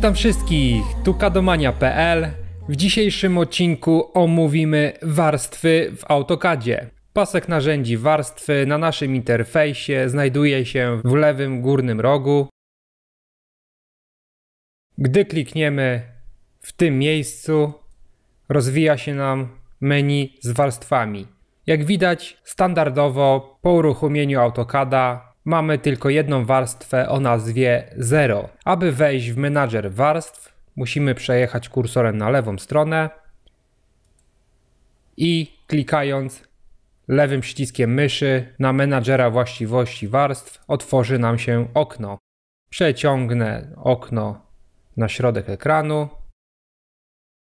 Witam wszystkich, tu kadomania.pl. W dzisiejszym odcinku omówimy warstwy w AutoCADzie. Pasek narzędzi warstwy na naszym interfejsie znajduje się w lewym górnym rogu. Gdy klikniemy w tym miejscu, rozwija się nam menu z warstwami. Jak widać, standardowo po uruchomieniu AutoCADa mamy tylko jedną warstwę o nazwie 0. Aby wejść w menadżer warstw, musimy przejechać kursorem na lewą stronę i klikając lewym przyciskiem myszy na menadżera właściwości warstw otworzy nam się okno. Przeciągnę okno na środek ekranu.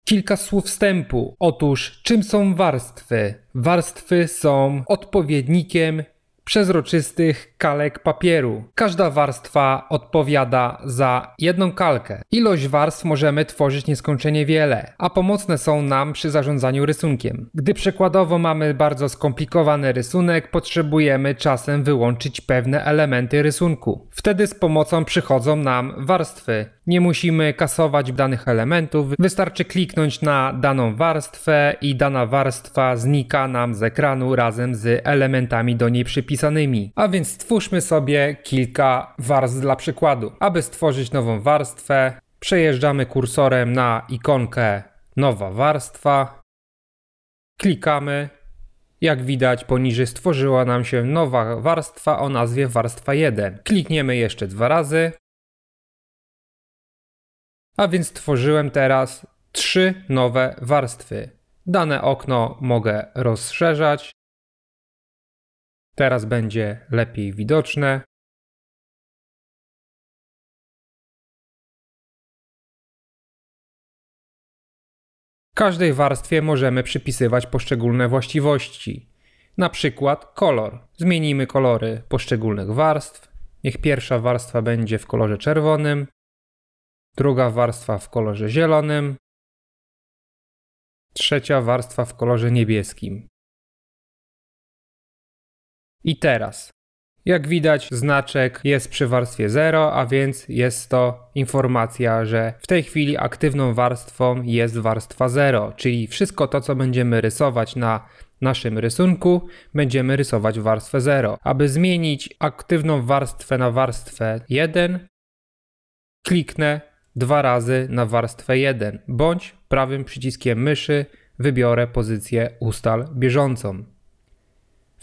Kilka słów wstępu. Otóż, czym są warstwy? Warstwy są odpowiednikiem przezroczystych kalek papieru. Każda warstwa odpowiada za jedną kalkę. Ilość warstw możemy tworzyć nieskończenie wiele, a pomocne są nam przy zarządzaniu rysunkiem. Gdy przykładowo mamy bardzo skomplikowany rysunek, potrzebujemy czasem wyłączyć pewne elementy rysunku. Wtedy z pomocą przychodzą nam warstwy. Nie musimy kasować danych elementów, wystarczy kliknąć na daną warstwę i dana warstwa znika nam z ekranu razem z elementami do niej przypisanymi. A więc Stwórzmy sobie kilka warstw dla przykładu. Aby stworzyć nową warstwę, przejeżdżamy kursorem na ikonkę nowa warstwa, klikamy. Jak widać poniżej stworzyła nam się nowa warstwa o nazwie warstwa 1. Klikniemy jeszcze dwa razy. A więc stworzyłem teraz trzy nowe warstwy. Dane okno mogę rozszerzać Teraz będzie lepiej widoczne. Każdej warstwie możemy przypisywać poszczególne właściwości. Na przykład kolor. Zmienimy kolory poszczególnych warstw. Niech pierwsza warstwa będzie w kolorze czerwonym, druga warstwa w kolorze zielonym, trzecia warstwa w kolorze niebieskim i teraz. Jak widać, znaczek jest przy warstwie 0, a więc jest to informacja, że w tej chwili aktywną warstwą jest warstwa 0, czyli wszystko to, co będziemy rysować na naszym rysunku, będziemy rysować warstwę 0. Aby zmienić aktywną warstwę na warstwę 1, kliknę dwa razy na warstwę 1, bądź prawym przyciskiem myszy wybiorę pozycję ustal bieżącą.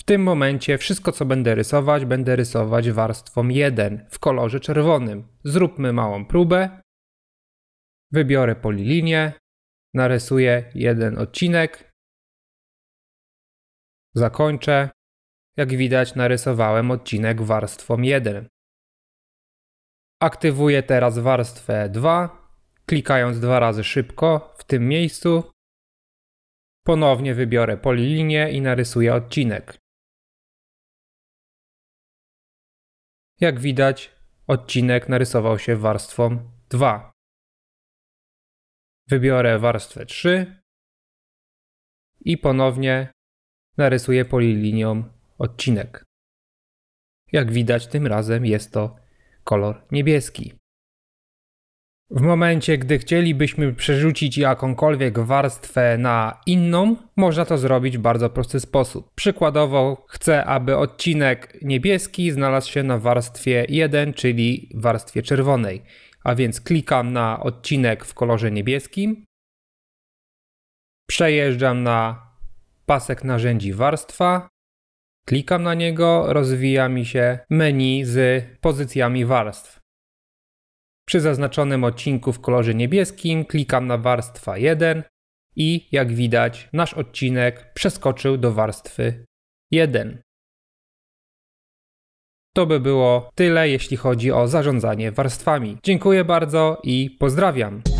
W tym momencie wszystko co będę rysować, będę rysować warstwą 1 w kolorze czerwonym. Zróbmy małą próbę. Wybiorę polilinię, narysuję jeden odcinek, zakończę. Jak widać narysowałem odcinek warstwą 1. Aktywuję teraz warstwę 2, klikając dwa razy szybko w tym miejscu. Ponownie wybiorę polilinię i narysuję odcinek. Jak widać, odcinek narysował się warstwą 2. Wybiorę warstwę 3 i ponownie narysuję polilinią odcinek. Jak widać, tym razem jest to kolor niebieski. W momencie, gdy chcielibyśmy przerzucić jakąkolwiek warstwę na inną, można to zrobić w bardzo prosty sposób. Przykładowo chcę, aby odcinek niebieski znalazł się na warstwie 1, czyli warstwie czerwonej. A więc klikam na odcinek w kolorze niebieskim, przejeżdżam na pasek narzędzi warstwa, klikam na niego, rozwija mi się menu z pozycjami warstw. Przy zaznaczonym odcinku w kolorze niebieskim klikam na warstwa 1 i jak widać nasz odcinek przeskoczył do warstwy 1. To by było tyle, jeśli chodzi o zarządzanie warstwami. Dziękuję bardzo i pozdrawiam.